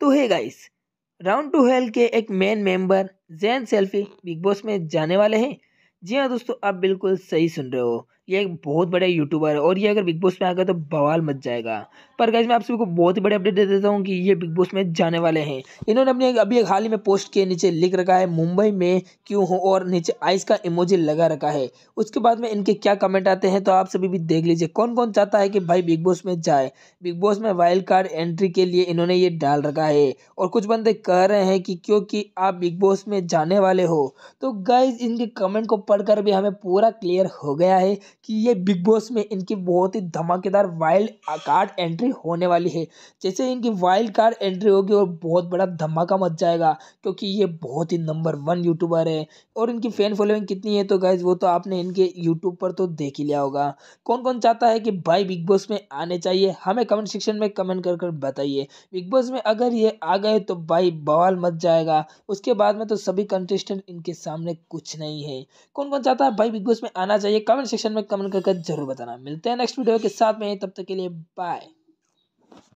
तो है guys round to हेल के एक मेन मेंबर जैन सेल्फी बिग बॉस में जाने वाले हैं जी हाँ दोस्तों आप बिल्कुल सही सुन रहे हो ये एक बहुत बड़ा यूट्यूबर है और ये अगर बिग बॉस में आ तो बवाल मच जाएगा पर गाइज मैं आप सभी को बहुत ही बड़ी अपडेट दे देता हूँ कि ये बिग बॉस में जाने वाले हैं इन्होंने अपने अभी एक हाल ही में पोस्ट किए नीचे लिख रखा है मुंबई में क्यों हो और नीचे आइस का इमोजी लगा रखा है उसके बाद में इनके क्या कमेंट आते हैं तो आप सभी भी देख लीजिए कौन कौन चाहता है कि भाई बिग बॉस में जाए बिग बॉस में वाइल्ड कार्ड एंट्री के लिए इन्होंने ये डाल रखा है और कुछ बंदे कह रहे हैं कि क्योंकि आप बिग बॉस में जाने वाले हो तो गाइज इनके कमेंट को पढ़कर भी हमें पूरा क्लियर हो गया है कि ये बिग बॉस में इनकी बहुत ही धमाकेदार वाइल्ड कार्ड एंट्री होने वाली है जैसे इनकी वाइल्ड कार्ड एंट्री होगी और बहुत बड़ा धमाका मच जाएगा क्योंकि ये बहुत ही नंबर वन यूट्यूबर है और इनकी फ़ैन फॉलोइंग कितनी है तो गाइज वो तो आपने इनके यूट्यूब पर तो देख ही लिया होगा कौन कौन चाहता है कि भाई बिग बॉस में आने चाहिए हमें कमेंट सेक्शन में कमेंट कर कर बताइए बिग बॉस में अगर ये आ गए तो भाई बवाल मच जाएगा उसके बाद में तो सभी कंटेस्टेंट इनके सामने कुछ नहीं है कौन कौन चाहता है भाई बिग बॉस में आना चाहिए कमेंट सेक्शन में कमेंट करके जरूर बताना मिलते हैं नेक्स्ट वीडियो के साथ में तब तक के लिए बाय